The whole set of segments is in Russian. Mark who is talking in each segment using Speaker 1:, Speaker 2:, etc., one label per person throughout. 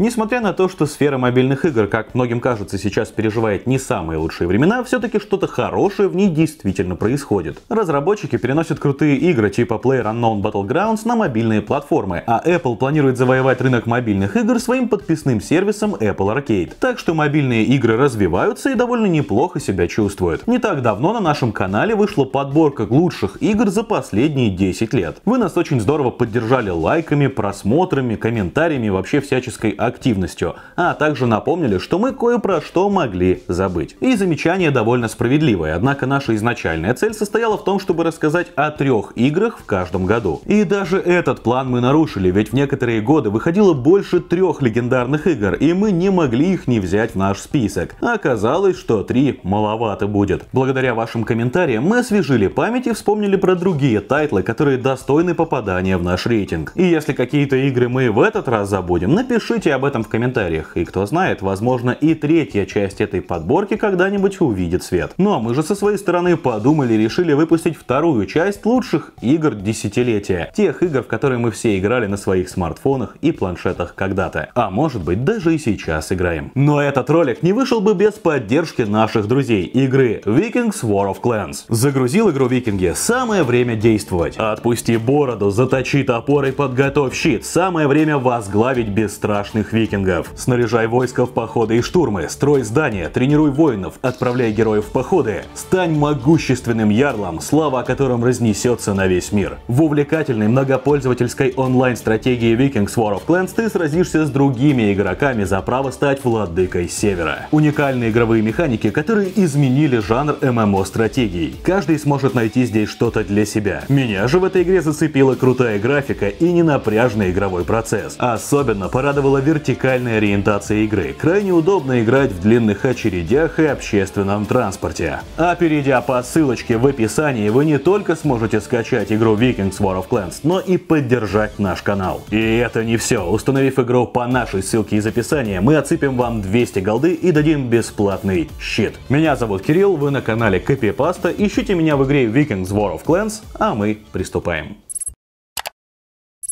Speaker 1: Несмотря на то, что сфера мобильных игр, как многим кажется, сейчас переживает не самые лучшие времена, все-таки что-то хорошее в ней действительно происходит. Разработчики переносят крутые игры типа PlayerUnknown Battlegrounds на мобильные платформы, а Apple планирует завоевать рынок мобильных игр своим подписным сервисом Apple Arcade. Так что мобильные игры развиваются и довольно неплохо себя чувствуют. Не так давно на нашем канале вышла подборка лучших игр за последние 10 лет. Вы нас очень здорово поддержали лайками, просмотрами, комментариями, вообще всяческой активностью, а также напомнили, что мы кое про что могли забыть. И замечание довольно справедливое, однако наша изначальная цель состояла в том, чтобы рассказать о трех играх в каждом году. И даже этот план мы нарушили, ведь в некоторые годы выходило больше трех легендарных игр, и мы не могли их не взять в наш список. Оказалось, что три маловато будет. Благодаря вашим комментариям мы освежили память и вспомнили про другие тайтлы, которые достойны попадания в наш рейтинг. И если какие-то игры мы в этот раз забудем, напишите об об этом в комментариях. И кто знает, возможно и третья часть этой подборки когда-нибудь увидит свет. Ну а мы же со своей стороны подумали и решили выпустить вторую часть лучших игр десятилетия. Тех игр, в которые мы все играли на своих смартфонах и планшетах когда-то. А может быть даже и сейчас играем. Но этот ролик не вышел бы без поддержки наших друзей игры Vikings War of Clans. Загрузил игру Викинги, самое время действовать. Отпусти бороду, заточи топор и подготовь щит, самое время возглавить бесстрашный вечных викингов. Снаряжай войска в походы и штурмы, строй здания, тренируй воинов, отправляй героев в походы. Стань могущественным ярлом, слава о котором разнесется на весь мир. В увлекательной многопользовательской онлайн-стратегии Vikings War of Clans ты сразишься с другими игроками за право стать владыкой севера. Уникальные игровые механики, которые изменили жанр ММО-стратегий. Каждый сможет найти здесь что-то для себя. Меня же в этой игре зацепила крутая графика и ненапряжный игровой процесс. Особенно порадовала вертикальной ориентации игры. Крайне удобно играть в длинных очередях и общественном транспорте. А перейдя по ссылочке в описании, вы не только сможете скачать игру Vikings War of Clans, но и поддержать наш канал. И это не все. Установив игру по нашей ссылке из описания, мы отсыпем вам 200 голды и дадим бесплатный щит. Меня зовут Кирилл, вы на канале Копипаста, ищите меня в игре Vikings War of Clans, а мы приступаем.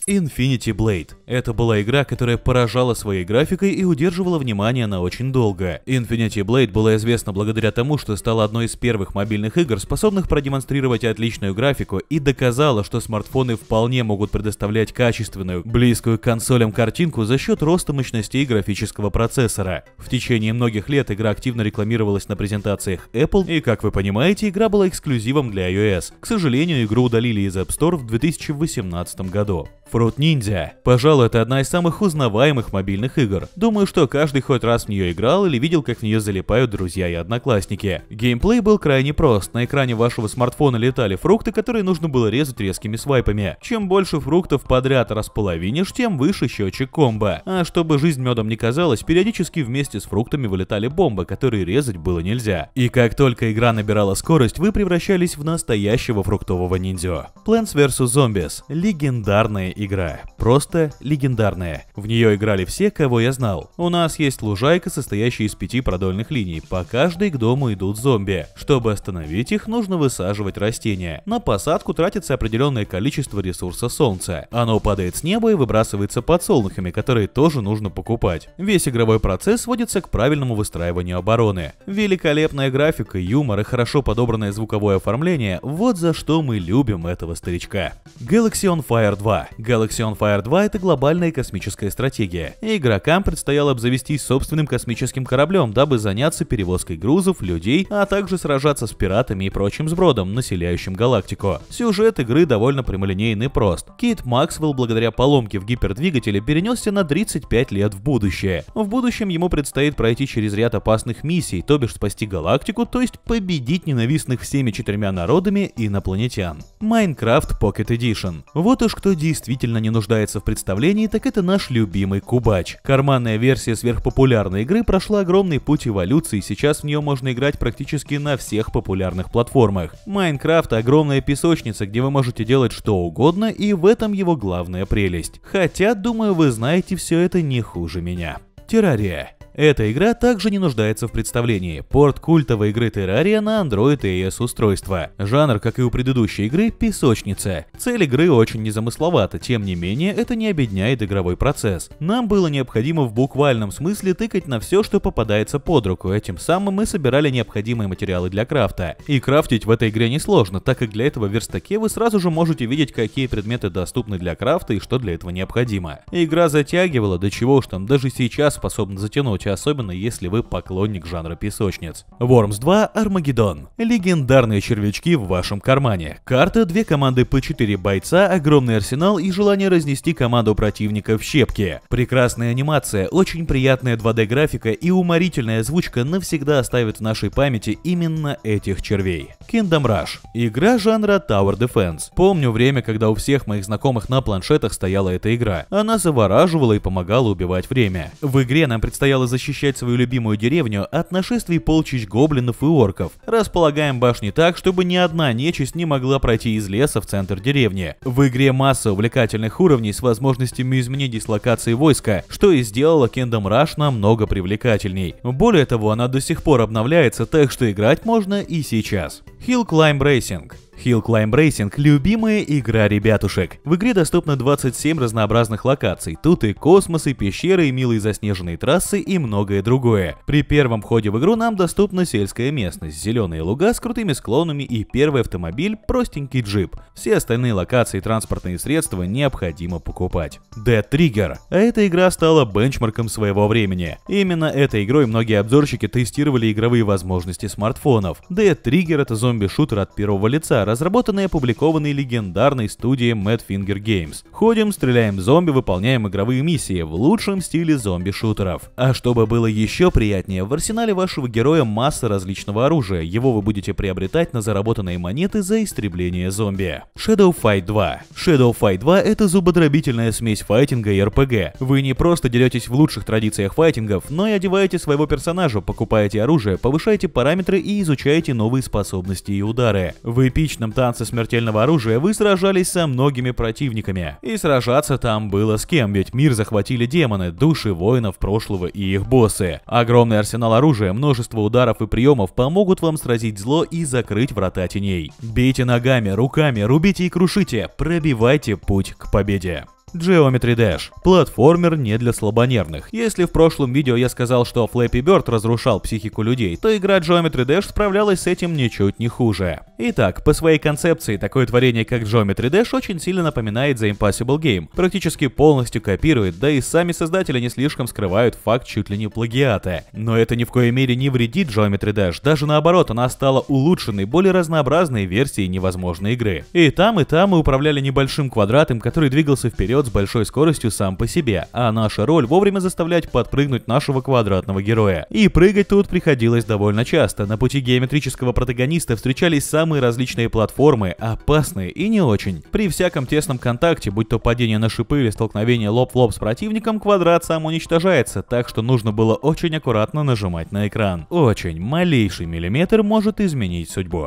Speaker 1: Infinity Blade. Это была игра, которая поражала своей графикой и удерживала внимание на очень долго. Infinity Blade была известна благодаря тому, что стала одной из первых мобильных игр, способных продемонстрировать отличную графику и доказала, что смартфоны вполне могут предоставлять качественную, близкую к консолям картинку за счет роста мощностей графического процессора. В течение многих лет игра активно рекламировалась на презентациях Apple, и, как вы понимаете, игра была эксклюзивом для iOS. К сожалению, игру удалили из App Store в 2018 году. Fruit Ninja. Пожалуй, это одна из самых узнаваемых мобильных игр. Думаю, что каждый хоть раз в нее играл или видел, как в нее залипают друзья и одноклассники. Геймплей был крайне прост. На экране вашего смартфона летали фрукты, которые нужно было резать резкими свайпами. Чем больше фруктов подряд располовинишь, тем выше счетчик комбо. А чтобы жизнь медом не казалась, периодически вместе с фруктами вылетали бомбы, которые резать было нельзя. И как только игра набирала скорость, вы превращались в настоящего фруктового ниндзя. Plants vs. Zombies – легендарная игра. Просто легендарная. В нее играли все, кого я знал. У нас есть лужайка, состоящая из пяти продольных линий. По каждой к дому идут зомби. Чтобы остановить их, нужно высаживать растения. На посадку тратится определенное количество ресурса солнца. Оно падает с неба и выбрасывается подсолнухами, которые тоже нужно покупать. Весь игровой процесс сводится к правильному выстраиванию обороны. Великолепная графика, юмор и хорошо подобранное звуковое оформление – вот за что мы любим этого старичка. Galaxy on Fire 2 Galaxy on Fire 2 — это глобальная космическая стратегия. И игрокам предстояло обзавестись собственным космическим кораблем, дабы заняться перевозкой грузов, людей, а также сражаться с пиратами и прочим сбродом, населяющим галактику. Сюжет игры довольно прямолинейный и прост. Кит Максвелл благодаря поломке в гипердвигателе перенесся на 35 лет в будущее. В будущем ему предстоит пройти через ряд опасных миссий, то бишь спасти галактику, то есть победить ненавистных всеми четырьмя народами инопланетян. Minecraft Pocket Edition. Вот уж кто действительно действительно не нуждается в представлении, так это наш любимый Кубач. Карманная версия сверхпопулярной игры прошла огромный путь эволюции, сейчас в нее можно играть практически на всех популярных платформах. Майнкрафт — огромная песочница, где вы можете делать что угодно, и в этом его главная прелесть. Хотя, думаю, вы знаете все это не хуже меня. Террария. Эта игра также не нуждается в представлении. Порт культовой игры Terraria на Android и iOS устройства. Жанр, как и у предыдущей игры, песочница. Цель игры очень незамысловата, тем не менее это не обедняет игровой процесс. Нам было необходимо в буквальном смысле тыкать на все, что попадается под руку, этим а самым мы собирали необходимые материалы для крафта. И крафтить в этой игре несложно, так как для этого в верстаке вы сразу же можете видеть, какие предметы доступны для крафта и что для этого необходимо. Игра затягивала, до чего уж там даже сейчас способна затянуть, случае особенно если вы поклонник жанра песочниц. Worms 2 Армагеддон. Легендарные червячки в вашем кармане. Карта, две команды по 4 бойца, огромный арсенал и желание разнести команду противника в щепки. Прекрасная анимация, очень приятная 2D графика и уморительная озвучка навсегда оставят в нашей памяти именно этих червей. Kingdom Rush. Игра жанра Tower Defense. Помню время, когда у всех моих знакомых на планшетах стояла эта игра. Она завораживала и помогала убивать время. В игре нам предстояло защитить защищать свою любимую деревню от нашествий полчищ гоблинов и орков. Располагаем башни так, чтобы ни одна нечисть не могла пройти из леса в центр деревни. В игре масса увлекательных уровней с возможностями изменить дислокации войска, что и сделало Kingdom Rush намного привлекательней. Более того, она до сих пор обновляется, так что играть можно и сейчас. Hill Climb Racing Hill Climb Racing – любимая игра ребятушек. В игре доступно 27 разнообразных локаций. Тут и космос, и пещеры, и милые заснеженные трассы, и многое другое. При первом входе в игру нам доступна сельская местность, зеленые луга с крутыми склонами и первый автомобиль – простенький джип. Все остальные локации и транспортные средства необходимо покупать. Dead Trigger. А эта игра стала бенчмарком своего времени. Именно этой игрой многие обзорщики тестировали игровые возможности смартфонов. Dead Trigger – это зомби-шутер от первого лица, разработанный и опубликованный легендарной студией Madfinger Games. Ходим, стреляем зомби, выполняем игровые миссии в лучшем стиле зомби-шутеров. А чтобы было еще приятнее, в арсенале вашего героя масса различного оружия, его вы будете приобретать на заработанные монеты за истребление зомби. Shadow Fight 2 Shadow Fight 2 это зубодробительная смесь файтинга и РПГ. Вы не просто деретесь в лучших традициях файтингов, но и одеваете своего персонажа, покупаете оружие, повышаете параметры и изучаете новые способности и удары. В эпичном зрелищном танце смертельного оружия вы сражались со многими противниками. И сражаться там было с кем, ведь мир захватили демоны, души воинов прошлого и их боссы. Огромный арсенал оружия, множество ударов и приемов помогут вам сразить зло и закрыть врата теней. Бейте ногами, руками, рубите и крушите, пробивайте путь к победе. Geometry Dash. Платформер не для слабонервных. Если в прошлом видео я сказал, что Flappy Bird разрушал психику людей, то игра Geometry Dash справлялась с этим ничуть не хуже. Итак, по своей концепции, такое творение, как Geometry Dash, очень сильно напоминает The Impossible Game, практически полностью копирует, да и сами создатели не слишком скрывают факт чуть ли не плагиата. Но это ни в коей мере не вредит Geometry Dash, даже наоборот, она стала улучшенной, более разнообразной версией невозможной игры. И там, и там мы управляли небольшим квадратом, который двигался вперед вперед с большой скоростью сам по себе, а наша роль вовремя заставлять подпрыгнуть нашего квадратного героя. И прыгать тут приходилось довольно часто. На пути геометрического протагониста встречались самые различные платформы, опасные и не очень. При всяком тесном контакте, будь то падение на шипы или столкновение лоб в лоб с противником, квадрат сам уничтожается, так что нужно было очень аккуратно нажимать на экран. Очень малейший миллиметр может изменить судьбу.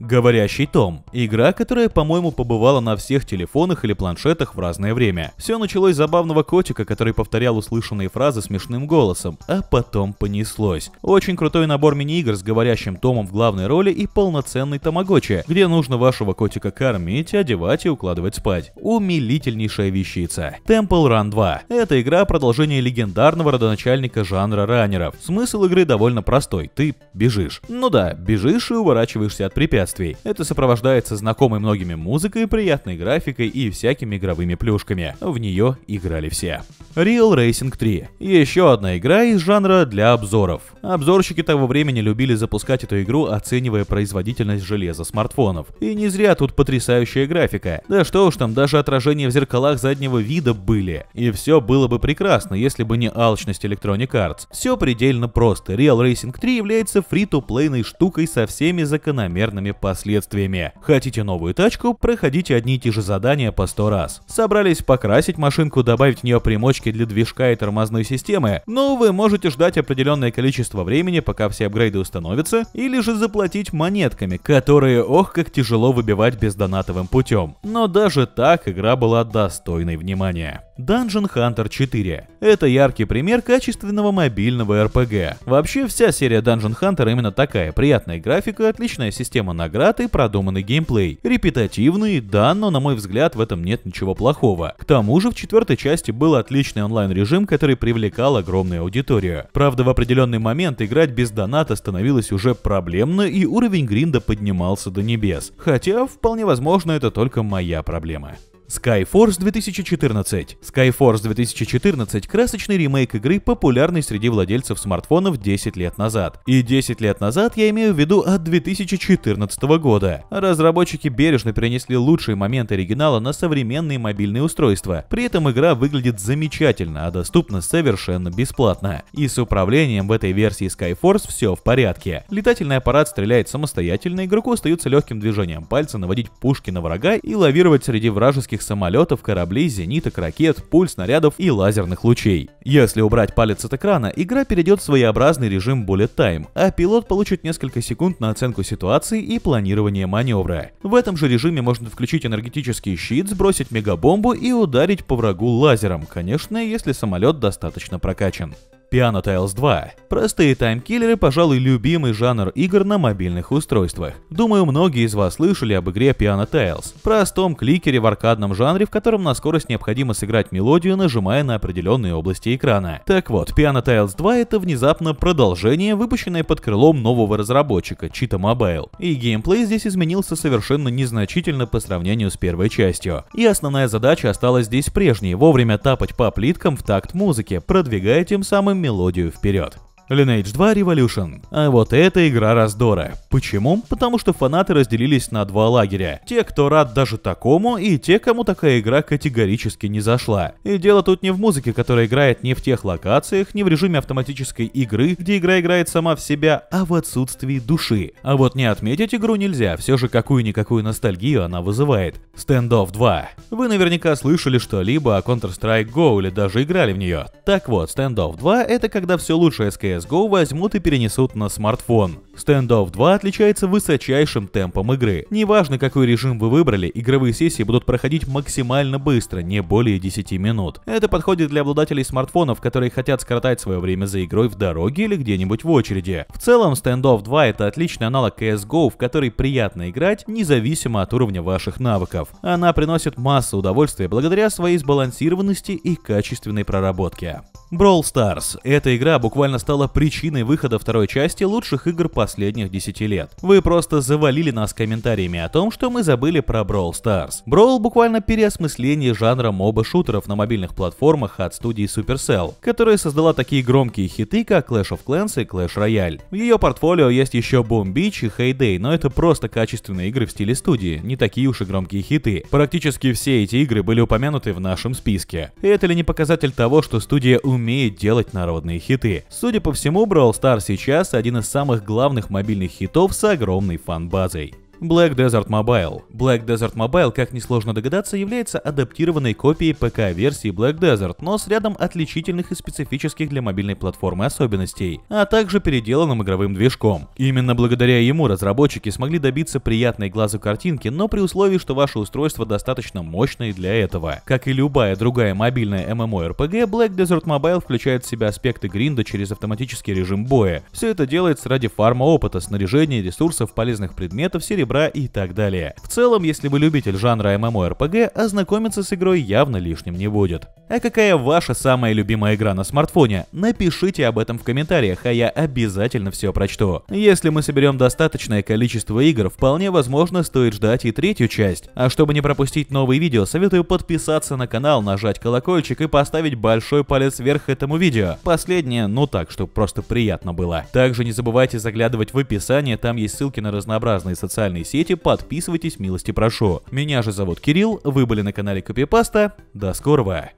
Speaker 1: Говорящий Том. Игра, которая, по-моему, побывала на всех телефонах или планшетах в разное время. Все началось с забавного котика, который повторял услышанные фразы смешным голосом, а потом понеслось. Очень крутой набор мини-игр с говорящим Томом в главной роли и полноценный Тамагочи, где нужно вашего котика кормить, одевать и укладывать спать. Умилительнейшая вещица. Temple Run 2. Это игра продолжение легендарного родоначальника жанра раннеров. Смысл игры довольно простой. Ты бежишь. Ну да, бежишь и уворачиваешься от препятствий препятствий. Это сопровождается знакомой многими музыкой, приятной графикой и всякими игровыми плюшками. В нее играли все. Real Racing 3. Еще одна игра из жанра для обзоров. Обзорщики того времени любили запускать эту игру, оценивая производительность железа смартфонов. И не зря тут потрясающая графика. Да что уж там, даже отражения в зеркалах заднего вида были. И все было бы прекрасно, если бы не алчность Electronic Arts. Все предельно просто. Real Racing 3 является фри-то-плейной штукой со всеми закономерными последствиями. Хотите новую тачку, проходите одни и те же задания по 100 раз. Собрались покрасить машинку, добавить в нее примочки для движка и тормозной системы, но ну, вы можете ждать определенное количество времени, пока все апгрейды установятся, или же заплатить монетками, которые ох как тяжело выбивать бездонатовым путем. Но даже так игра была достойной внимания. Dungeon Hunter 4. Это яркий пример качественного мобильного RPG. Вообще вся серия Dungeon Hunter именно такая. Приятная графика, отличная система наград и продуманный геймплей. Репетативный, да, но на мой взгляд в этом нет ничего плохого. К тому же в четвертой части был отличный онлайн-режим, который привлекал огромную аудиторию. Правда, в определенный момент играть без доната становилось уже проблемно и уровень гринда поднимался до небес. Хотя, вполне возможно, это только моя проблема. Skyforce 2014. Skyforce 2014 – красочный ремейк игры, популярный среди владельцев смартфонов 10 лет назад. И 10 лет назад я имею в виду от 2014 года. Разработчики бережно перенесли лучшие моменты оригинала на современные мобильные устройства. При этом игра выглядит замечательно, а доступна совершенно бесплатно. И с управлением в этой версии Skyforce все в порядке. Летательный аппарат стреляет самостоятельно, игроку остается легким движением пальца наводить пушки на врага и лавировать среди вражеских всяких самолетов, кораблей, зениток, ракет, пуль, снарядов и лазерных лучей. Если убрать палец от экрана, игра перейдет в своеобразный режим Bullet Time, а пилот получит несколько секунд на оценку ситуации и планирование маневра. В этом же режиме можно включить энергетический щит, сбросить мегабомбу и ударить по врагу лазером, конечно, если самолет достаточно прокачан. Piano Tales 2. Простые таймкиллеры, пожалуй, любимый жанр игр на мобильных устройствах. Думаю, многие из вас слышали об игре Piano Tales, простом кликере в аркадном жанре, в котором на скорость необходимо сыграть мелодию, нажимая на определенные области экрана. Так вот, Piano Tales 2 это внезапно продолжение, выпущенное под крылом нового разработчика, Cheetah Mobile. И геймплей здесь изменился совершенно незначительно по сравнению с первой частью. И основная задача осталась здесь прежней, вовремя тапать по плиткам в такт музыки, продвигая тем самым мелодию вперед. Lineage 2 Revolution. А вот это игра раздора. Почему? Потому что фанаты разделились на два лагеря. Те, кто рад даже такому, и те, кому такая игра категорически не зашла. И дело тут не в музыке, которая играет не в тех локациях, не в режиме автоматической игры, где игра играет сама в себя, а в отсутствии души. А вот не отметить игру нельзя, все же какую-никакую ностальгию она вызывает. Standoff 2. Вы наверняка слышали что-либо о Counter-Strike Go или даже играли в нее. Так вот, Standoff 2 это когда все лучшее СКС CSGO возьмут и перенесут на смартфон. Standoff 2 отличается высочайшим темпом игры. Неважно, какой режим вы выбрали, игровые сессии будут проходить максимально быстро, не более 10 минут. Это подходит для обладателей смартфонов, которые хотят скоротать свое время за игрой в дороге или где-нибудь в очереди. В целом, Standoff 2 это отличный аналог CSGO, в который приятно играть, независимо от уровня ваших навыков. Она приносит массу удовольствия благодаря своей сбалансированности и качественной проработке. Brawl Stars. Эта игра буквально стала причиной выхода второй части лучших игр по последних 10 лет. Вы просто завалили нас комментариями о том, что мы забыли про Brawl Stars. Brawl буквально переосмысление жанра моба-шутеров на мобильных платформах от студии Supercell, которая создала такие громкие хиты, как Clash of Clans и Clash Royale. В ее портфолио есть еще Bomb Beach и Heyday, но это просто качественные игры в стиле студии, не такие уж и громкие хиты. Практически все эти игры были упомянуты в нашем списке. это ли не показатель того, что студия умеет делать народные хиты? Судя по всему, Brawl Stars сейчас один из самых главных популярных мобильных хитов с огромной фан-базой. Black Desert Mobile. Black Desert Mobile, как несложно догадаться, является адаптированной копией ПК-версии Black Desert, но с рядом отличительных и специфических для мобильной платформы особенностей, а также переделанным игровым движком. Именно благодаря ему разработчики смогли добиться приятной глазу картинки, но при условии, что ваше устройство достаточно мощное для этого. Как и любая другая мобильная MMORPG, Black Desert Mobile включает в себя аспекты гринда через автоматический режим боя. Все это делается ради фарма опыта, снаряжения, ресурсов, полезных предметов, серебра серебра и так далее. В целом, если вы любитель жанра MMORPG, ознакомиться с игрой явно лишним не будет. А какая ваша самая любимая игра на смартфоне? Напишите об этом в комментариях, а я обязательно все прочту. Если мы соберем достаточное количество игр, вполне возможно стоит ждать и третью часть. А чтобы не пропустить новые видео, советую подписаться на канал, нажать колокольчик и поставить большой палец вверх этому видео. Последнее, ну так, чтобы просто приятно было. Также не забывайте заглядывать в описание, там есть ссылки на разнообразные социальные социальные сети, подписывайтесь, милости прошу. Меня же зовут Кирилл, вы были на канале Копипаста, до скорого!